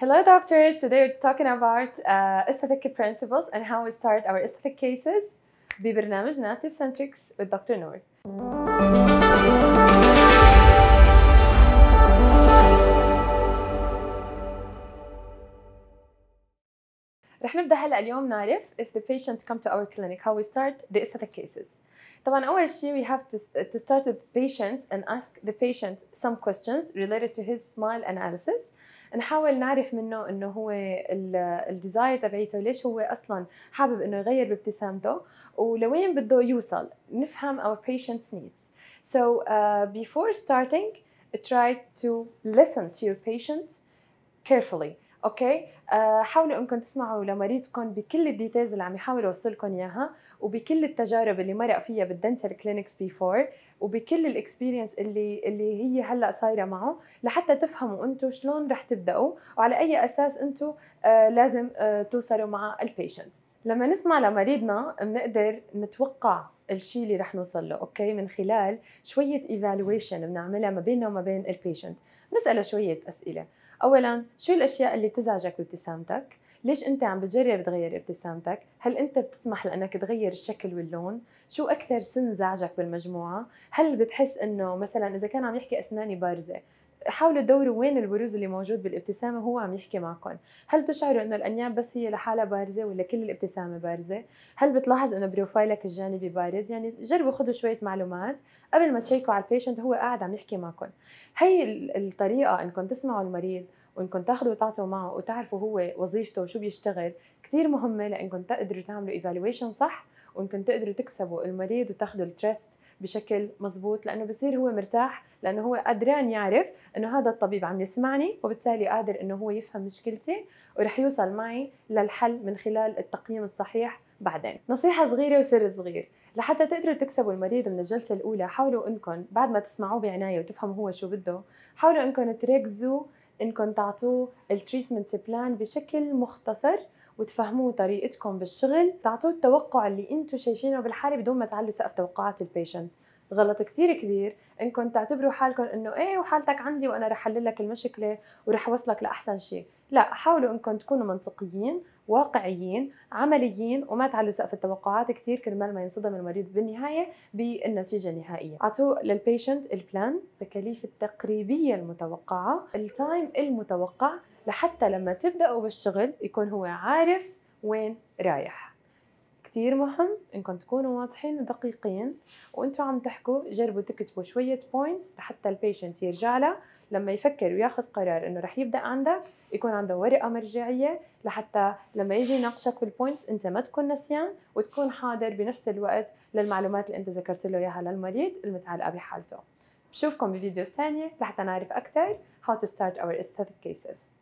Hello doctors, today we're talking about uh, aesthetic principles and how we start our aesthetic cases ببرنامجنا Tips native centric with Dr. Noor. رح نبدا هلا اليوم نعرف if the patient come to our clinic how we start the aesthetic cases طبعا اول شيء we have to, to start with patients and ask the patient some questions related to his smile analysis نحاول نعرف منه انه هو الديزاير تبعيته ليش هو اصلا حابب انه يغير بابتسامته ولوين بده يوصل نفهم our patient's needs so uh, before starting try to listen to your patient carefully اوكي آه، حاولوا انكم تسمعوا لمريضكم بكل الديتيلز اللي عم يحاول يوصلكم اياها وبكل التجارب اللي مرق فيها بالدنتال كلينكس بيفور وبكل الاكسبيرينس اللي اللي هي هلا صايره معه لحتى تفهموا انتم شلون رح تبداوا وعلى اي اساس انتم آه، لازم آه، توصلوا مع البيشنت لما نسمع لمريضنا بنقدر نتوقع الشيء اللي رح نوصل له اوكي من خلال شويه ايفالويشن بنعملها ما بيننا وما بين البيشنت بنساله شويه اسئله اولا شو الاشياء اللي بتزعجك بابتسامتك ليش انت عم بتجرب تغير ابتسامتك هل انت بتسمح لانك تغير الشكل واللون شو اكثر سن زعجك بالمجموعه هل بتحس انه مثلا اذا كان عم يحكي اسناني بارزه حاولوا تدوروا وين البروز اللي موجود بالابتسامة هو عم يحكي معكم هل بتشعروا انه الانياب بس هي لحالها بارزة ولا كل الابتسامة بارزة هل بتلاحظ انه بروفايلك الجانبي بارز يعني جربوا خذوا شوية معلومات قبل ما تشيكوا على البيشنت هو قاعد عم يحكي معكم هي الطريقة انكم تسمعوا المريض وانكم تاخذوا وتعطوا معه وتعرفوا هو وظيفته وشو بيشتغل كثير مهمه لانكم تقدروا تعملوا ايفالويشن صح وانكم تقدروا تكسبوا المريض وتاخذوا التريست بشكل مزبوط لانه بصير هو مرتاح لانه هو قدران يعرف انه هذا الطبيب عم يسمعني وبالتالي قادر انه هو يفهم مشكلتي ورح يوصل معي للحل من خلال التقييم الصحيح بعدين نصيحة صغيرة وسر صغير لحتى تقدروا تكسبوا المريض من الجلسة الأولى حاولوا أنكم بعد ما تسمعوه بعناية وتفهموا هو شو بده حاولوا أنكم تركزوا انكم تعطوه التريتمنت بلان بشكل مختصر وتفهموه طريقتكم بالشغل تعطوه التوقع اللي انتم شايفينه بالحاله بدون ما تعلوا سقف توقعات البيشنت غلط كتير كبير انكم تعتبروا حالكم انه ايه وحالتك عندي وانا رح حل لك المشكله ورح وصلك لاحسن شيء لا حاولوا انكم تكونوا منطقيين واقعيين عمليين وما تعلوا سقف التوقعات كثير كرمال ما ينصدم المريض بالنهايه بالنتيجه النهائيه اعطوا للبيشنت البلان التكاليف التقريبيه المتوقعه التايم المتوقع لحتى لما تبداوا بالشغل يكون هو عارف وين رايح كتير مهم انكم تكونوا واضحين ودقيقين وانتم عم تحكوا جربوا تكتبوا شوية بوينتس لحتى البيشنت يرجع لها لما يفكر وياخذ قرار انه رح يبدا عندك يكون عنده ورقه مرجعيه لحتى لما يجي يناقشك بالبوينتس انت ما تكون نسيان وتكون حاضر بنفس الوقت للمعلومات اللي انت ذكرت له اياها للمريض المتعلقه بحالته بشوفكم بفيديوز ثانيه لحتى نعرف اكثر how to start our aesthetic cases